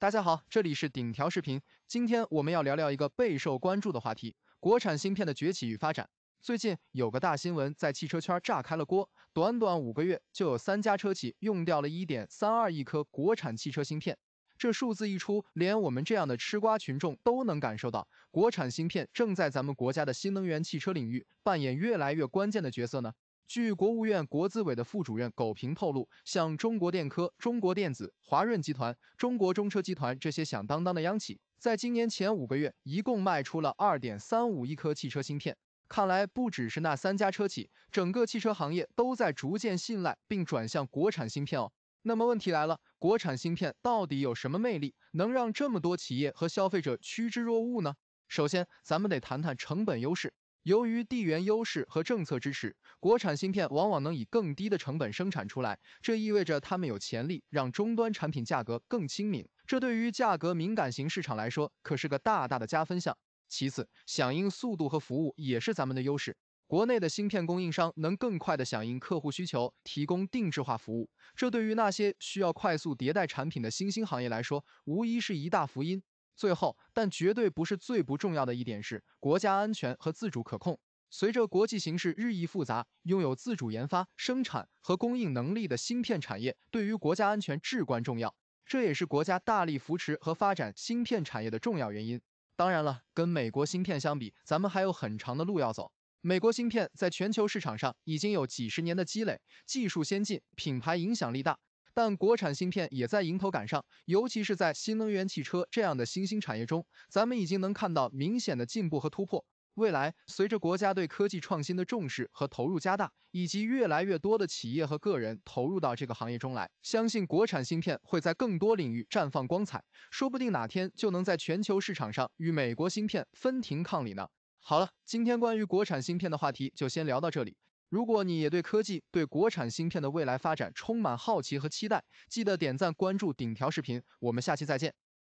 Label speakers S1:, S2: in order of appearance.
S1: 大家好，这里是顶条视频。今天我们要聊聊一个备受关注的话题——国产芯片的崛起与发展。最近有个大新闻在汽车圈炸开了锅，短短五个月就有三家车企用掉了1.32亿颗国产汽车芯片。这数字一出，连我们这样的吃瓜群众都能感受到，国产芯片正在咱们国家的新能源汽车领域扮演越来越关键的角色呢。据国务院国资委的副主任苟平透露，像中国电科、中国电子、华润集团、中国中车集团这些响当当的央企，在今年前五个月一共卖出了二点三五亿颗汽车芯片。看来，不只是那三家车企，整个汽车行业都在逐渐信赖并转向国产芯片哦。那么问题来了，国产芯片到底有什么魅力，能让这么多企业和消费者趋之若鹜呢？首先，咱们得谈谈成本优势。由于地缘优势和政策支持，国产芯片往往能以更低的成本生产出来，这意味着他们有潜力让终端产品价格更亲民。这对于价格敏感型市场来说可是个大大的加分项。其次，响应速度和服务也是咱们的优势。国内的芯片供应商能更快地响应客户需求，提供定制化服务，这对于那些需要快速迭代产品的新兴行业来说，无疑是一大福音。最后，但绝对不是最不重要的一点是国家安全和自主可控。随着国际形势日益复杂，拥有自主研发、生产和供应能力的芯片产业对于国家安全至关重要，这也是国家大力扶持和发展芯片产业的重要原因。当然了，跟美国芯片相比，咱们还有很长的路要走。美国芯片在全球市场上已经有几十年的积累，技术先进，品牌影响力大。但国产芯片也在迎头赶上，尤其是在新能源汽车这样的新兴产业中，咱们已经能看到明显的进步和突破。未来，随着国家对科技创新的重视和投入加大，以及越来越多的企业和个人投入到这个行业中来，相信国产芯片会在更多领域绽放光彩，说不定哪天就能在全球市场上与美国芯片分庭抗礼呢。好了，今天关于国产芯片的话题就先聊到这里。如果你也对科技、对国产芯片的未来发展充满好奇和期待，记得点赞关注顶条视频，我们下期再见。